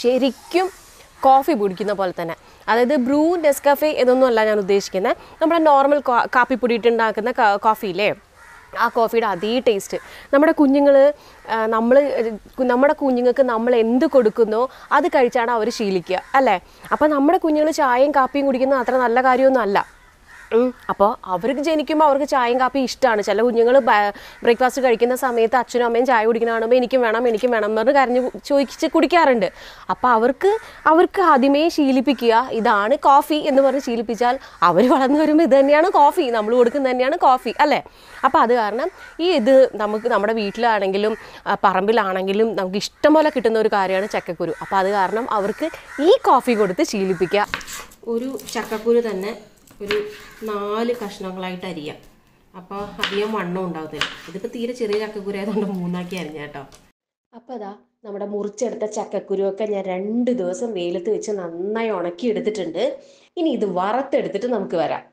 ശരിക്കും കോഫി കുടിക്കുന്ന പോലെ തന്നെ അതായത് ബ്രൂ നെസ്കഫേ എന്നൊന്നുമല്ല ഞാൻ ഉദ്ദേശിക്കുന്നത് നമ്മുടെ നോർമൽ കാപ്പിപ്പൊടി ഇട്ടുണ്ടാക്കുന്ന കോഫിയില്ലേ ആ കോഫിയുടെ അതേ ടേസ്റ്റ് നമ്മുടെ കുഞ്ഞുങ്ങൾ നമ്മൾ നമ്മുടെ കുഞ്ഞുങ്ങൾക്ക് നമ്മൾ എന്ത് കൊടുക്കുന്നോ അത് കഴിച്ചാണ് അവർ ശീലിക്കുക അല്ലേ അപ്പോൾ നമ്മുടെ കുഞ്ഞുങ്ങൾ ചായയും കാപ്പിയും കുടിക്കുന്നത് അത്ര നല്ല കാര്യമൊന്നും അല്ല അപ്പോൾ അവർക്ക് ജനിക്കുമ്പോൾ അവർക്ക് ചായയും കാപ്പി ഇഷ്ടമാണ് ചില കുഞ്ഞുങ്ങൾ ബ്രേക്ക്ഫാസ്റ്റ് കഴിക്കുന്ന സമയത്ത് അച്ഛനും അമ്മയും ചായ കുടിക്കുന്ന കാണുമ്പോൾ എനിക്കും വേണം എനിക്കും വേണം എന്ന് പറഞ്ഞ് കരഞ്ഞ് ചോദിച്ച് കുടിക്കാറുണ്ട് അപ്പോൾ അവർക്ക് അവർക്ക് ആദ്യമേ ശീലിപ്പിക്കുക ഇതാണ് കോഫി എന്ന് പറഞ്ഞ് ശീലിപ്പിച്ചാൽ അവർ വളർന്നു വരുമ്പോൾ ഇത് തന്നെയാണ് കോഫി നമ്മൾ കൊടുക്കുന്നത് തന്നെയാണ് കോഫി അല്ലേ അപ്പോൾ അത് കാരണം ഈ ഇത് നമുക്ക് നമ്മുടെ വീട്ടിലാണെങ്കിലും പറമ്പിലാണെങ്കിലും നമുക്ക് ഇഷ്ടം പോലെ കിട്ടുന്ന ഒരു കാര്യമാണ് ചക്കക്കുരു അപ്പോൾ അത് കാരണം അവർക്ക് ഈ കോഫി കൊടുത്ത് ശീലിപ്പിക്കുക ഒരു ചക്കക്കുരു തന്നെ ഒരു നാല് കഷ്ണങ്ങളായിട്ട് അരിയാം അപ്പോൾ അധികം വണ്ണം ഉണ്ടാവത്തില്ല ഇതിപ്പോൾ തീരെ ചെറിയ ചക്കക്കുരു ആയതുകൊണ്ട് മൂന്നാക്കി അരിഞ്ഞ കേട്ടോ അപ്പോൾ അതാ നമ്മുടെ മുറിച്ചെടുത്ത ചക്കക്കുരുവൊക്കെ ഞാൻ രണ്ട് ദിവസം വെയിലത്ത് വെച്ച് നന്നായി ഉണക്കി എടുത്തിട്ടുണ്ട് ഇനി ഇത് വറുത്തെടുത്തിട്ട് നമുക്ക് വരാം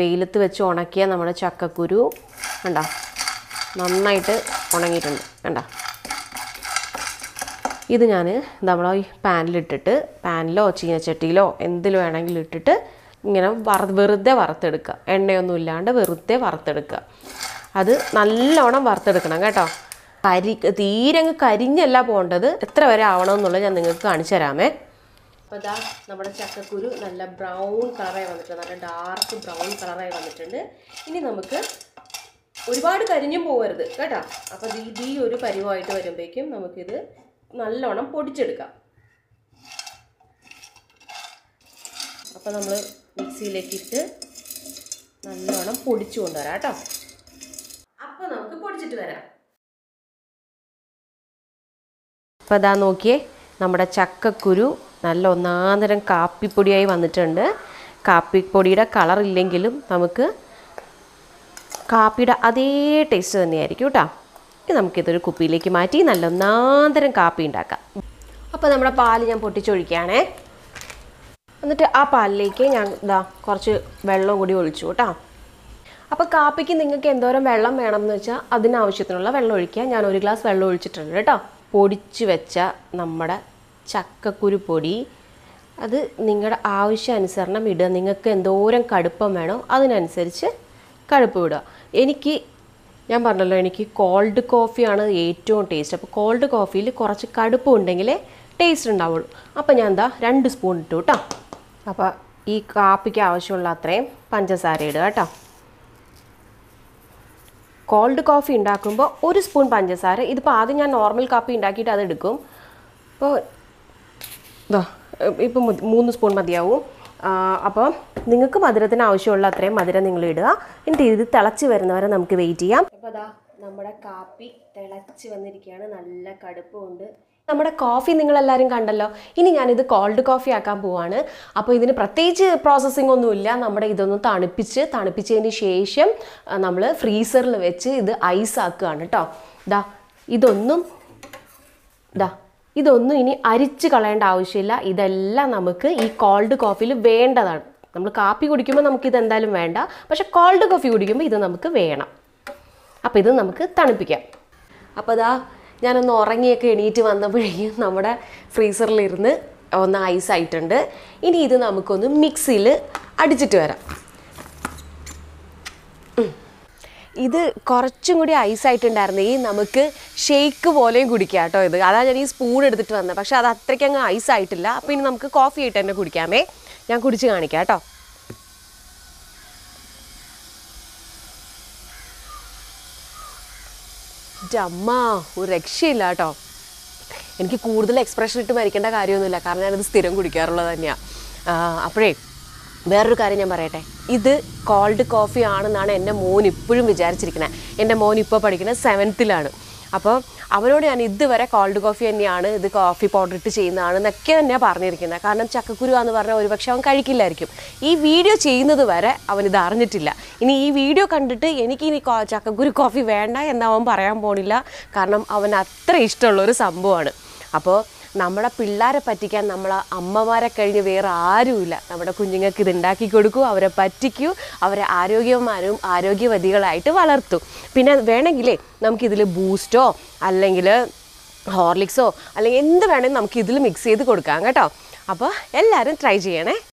വെയിലത്ത് വെച്ച് ഉണക്കിയ നമ്മുടെ ചക്കക്കുരു കണ്ട നന്നായിട്ട് ഉണങ്ങിയിട്ടുണ്ട് കണ്ട ഇത് ഞാൻ നമ്മളെ ഈ പാനിലിട്ടിട്ട് പാനിലോ ചീനച്ചട്ടിയിലോ എന്തിലും വേണമെങ്കിലും ഇട്ടിട്ട് ഇങ്ങനെ വറു വെറുതെ വറുത്തെടുക്കുക എണ്ണയൊന്നും ഇല്ലാണ്ട് വെറുതെ വറുത്തെടുക്കുക അത് നല്ലോണം വറുത്തെടുക്കണം കേട്ടോ കരി തീരെ അങ്ങ് കരിഞ്ഞല്ല പോകേണ്ടത് എത്ര വരെ ആവണമെന്നുള്ളത് ഞാൻ നിങ്ങൾക്ക് കാണിച്ചു തരാമേ അപ്പോൾ ഇതാ നമ്മുടെ ചക്കക്കുരു നല്ല ബ്രൗൺ കളറായി വന്നിട്ടുണ്ട് നല്ല ഡാർക്ക് ബ്രൗൺ കളറായി വന്നിട്ടുണ്ട് ഇനി നമുക്ക് ഒരുപാട് കരിഞ്ഞും പോകരുത് കേട്ടോ അപ്പോൾ ഈ ഈ ഒരു പരിവമായിട്ട് വരുമ്പോഴേക്കും നമുക്കിത് നല്ലോണം പൊടിച്ചെടുക്കാം അപ്പോൾ നമ്മൾ മിക്സിയിലേക്ക് ഇട്ട് നല്ലോണം പൊടിച്ചു കൊണ്ടുവരാം കേട്ടോ അപ്പോൾ നമുക്ക് പൊടിച്ചിട്ട് വരാം അപ്പോൾ അതാ നോക്കിയേ നമ്മുടെ ചക്കക്കുരു നല്ല ഒന്നാന്തരം കാപ്പിപ്പൊടിയായി വന്നിട്ടുണ്ട് കാപ്പിപ്പൊടിയുടെ കളർ ഇല്ലെങ്കിലും നമുക്ക് കാപ്പിയുടെ അതേ ടേസ്റ്റ് തന്നെയായിരിക്കും കേട്ടോ ഇനി നമുക്കിതൊരു കുപ്പിയിലേക്ക് മാറ്റി നല്ല ഒന്നാന്തരം കാപ്പി ഉണ്ടാക്കാം അപ്പോൾ നമ്മുടെ പാല് ഞാൻ പൊട്ടിച്ചൊഴിക്കുകയാണേ എന്നിട്ട് ആ പാലിലേക്ക് ഞാൻ ഇതാ കുറച്ച് വെള്ളം കൂടി ഒഴിച്ചു കേട്ടോ അപ്പോൾ കാപ്പിക്ക് നിങ്ങൾക്ക് എന്തോരം വെള്ളം വേണം എന്ന് വെച്ചാൽ അതിനാവശ്യത്തിനുള്ള വെള്ളം ഒഴിക്കുക ഞാൻ ഒരു ഗ്ലാസ് വെള്ളം ഒഴിച്ചിട്ടുണ്ട് കേട്ടോ പൊടിച്ച് വെച്ച നമ്മുടെ ചക്കക്കുരു പൊടി അത് നിങ്ങളുടെ ആവശ്യാനുസരണം ഇടുക നിങ്ങൾക്ക് എന്തോരം കടുപ്പം വേണോ അതിനനുസരിച്ച് കടുപ്പ് വിടുക എനിക്ക് ഞാൻ പറഞ്ഞല്ലോ എനിക്ക് കോൾഡ് കോഫിയാണ് ഏറ്റവും ടേസ്റ്റ് അപ്പോൾ കോൾഡ് കോഫിയിൽ കുറച്ച് കടുപ്പം ഉണ്ടെങ്കിലേ ടേസ്റ്റ് ഉണ്ടാവുള്ളൂ അപ്പോൾ ഞാൻ എന്താ രണ്ട് സ്പൂൺ ഇട്ടു കേട്ടോ അപ്പോൾ ഈ കാപ്പിക്ക് ആവശ്യമുള്ള അത്രയും പഞ്ചസാര ഇടുക കേട്ടോ കോൾഡ് കോഫി ഉണ്ടാക്കുമ്പോൾ ഒരു സ്പൂൺ പഞ്ചസാര ഇതിപ്പോൾ ആദ്യം ഞാൻ നോർമൽ കാപ്പി ഉണ്ടാക്കിയിട്ട് അത് എടുക്കും അപ്പോൾ ഇതോ ഇപ്പോൾ മൂന്ന് സ്പൂൺ മതിയാവും അപ്പോൾ നിങ്ങൾക്ക് മധുരത്തിന് ആവശ്യമുള്ള അത്രയും മധുരം നിങ്ങൾ ഇടുക എന്നിട്ട് ഇത് തിളച്ച് വരുന്നവരെ നമുക്ക് വെയിറ്റ് ചെയ്യാം അപ്പോൾ അതാ നമ്മുടെ കാപ്പി തിളച്ച് വന്നിരിക്കുകയാണ് നല്ല കടുപ്പമുണ്ട് നമ്മുടെ കോഫി നിങ്ങളെല്ലാവരും കണ്ടല്ലോ ഇനി ഞാനിത് കോൾഡ് കോഫി ആക്കാൻ പോവാണ് അപ്പോൾ ഇതിന് പ്രത്യേകിച്ച് പ്രോസസ്സിംഗ് ഒന്നുമില്ല നമ്മുടെ ഇതൊന്ന് തണുപ്പിച്ച് തണുപ്പിച്ചതിന് ശേഷം നമ്മൾ ഫ്രീസറിൽ വെച്ച് ഇത് ഐസ് ആക്കുകയാണ് കേട്ടോ ദാ ഇതൊന്നും ദാ ഇതൊന്നും ഇനി അരിച്ച് കളയേണ്ട ആവശ്യമില്ല ഇതെല്ലാം നമുക്ക് ഈ കോൾഡ് കോഫിയിൽ വേണ്ടതാണ് നമ്മൾ കാപ്പി കുടിക്കുമ്പോൾ ഇത് എന്തായാലും വേണ്ട പക്ഷെ കോൾഡ് കോഫി കുടിക്കുമ്പോൾ ഇത് നമുക്ക് വേണം അപ്പോൾ ഇത് നമുക്ക് തണുപ്പിക്കാം അപ്പോൾ ദാ ഞാനൊന്ന് ഉറങ്ങിയൊക്കെ എണീറ്റ് വന്നപ്പോഴേക്കും നമ്മുടെ ഫ്രീസറിലിരുന്ന് ഒന്ന് ഐസ് ആയിട്ടുണ്ട് ഇനി ഇത് നമുക്കൊന്ന് മിക്സിയിൽ അടിച്ചിട്ട് വരാം ഇത് കുറച്ചും കൂടി ഐസ് ആയിട്ടുണ്ടായിരുന്നെങ്കിൽ നമുക്ക് ഷേക്ക് പോലെയും കുടിക്കാം കേട്ടോ ഇത് അതാ ഞാൻ ഈ സ്പൂൺ എടുത്തിട്ട് വന്നത് പക്ഷേ അത് അത്രയ്ക്കങ്ങ് ഐസ് ആയിട്ടില്ല അപ്പോൾ ഇനി നമുക്ക് കോഫി ആയിട്ട് തന്നെ കുടിക്കാമേ ഞാൻ കുടിച്ച് കാണിക്കാം കേട്ടോ എൻ്റെ അമ്മ ഒരു രക്ഷയില്ല കേട്ടോ എനിക്ക് കൂടുതൽ എക്സ്പ്രഷൻ ഇട്ട് മരിക്കേണ്ട കാര്യമൊന്നുമില്ല കാരണം ഞാനത് സ്ഥിരം കുടിക്കാറുള്ളത് തന്നെയാണ് അപ്പോഴേ വേറൊരു കാര്യം ഞാൻ പറയട്ടെ ഇത് കോൾഡ് കോഫി ആണെന്നാണ് എൻ്റെ മോൻ ഇപ്പോഴും വിചാരിച്ചിരിക്കുന്നത് എൻ്റെ മോൻ ഇപ്പോൾ പഠിക്കുന്നത് സെവൻത്തിലാണ് അപ്പോൾ അവനോട് ഞാൻ ഇതുവരെ കോൾഡ് കോഫി തന്നെയാണ് ഇത് കോഫി പൗഡർ ഇട്ട് ചെയ്യുന്നതാണ് എന്നൊക്കെ തന്നെയാണ് പറഞ്ഞിരിക്കുന്നത് കാരണം ചക്കക്കുരു എന്ന് പറഞ്ഞാൽ ഒരുപക്ഷെ അവൻ കഴിക്കില്ലായിരിക്കും ഈ വീഡിയോ ചെയ്യുന്നത് വരെ അവൻ ഇത് അറിഞ്ഞിട്ടില്ല ഇനി ഈ വീഡിയോ കണ്ടിട്ട് എനിക്ക് ഇനി ചക്കക്കുരു കോഫി വേണ്ട എന്ന് അവൻ പറയാൻ പോണില്ല കാരണം അവൻ അത്ര ഇഷ്ടമുള്ളൊരു സംഭവമാണ് അപ്പോൾ നമ്മുടെ പിള്ളേരെ പറ്റിക്കാൻ നമ്മളെ അമ്മമാരെ കഴിഞ്ഞ് വേറെ ആരുമില്ല നമ്മുടെ കുഞ്ഞുങ്ങൾക്ക് ഇത് ഉണ്ടാക്കി കൊടുക്കൂ അവരെ പറ്റിക്കൂ അവരെ ആരോഗ്യവാനും ആരോഗ്യവതികളായിട്ട് വളർത്തൂ പിന്നെ വേണമെങ്കിലേ നമുക്കിതിൽ ബൂസ്റ്റോ അല്ലെങ്കിൽ ഹോർലിക്സോ അല്ലെങ്കിൽ എന്ത് വേണമെങ്കിലും നമുക്ക് ഇതിൽ മിക്സ് ചെയ്ത് കൊടുക്കാം കേട്ടോ അപ്പോൾ എല്ലാവരും ട്രൈ ചെയ്യണേ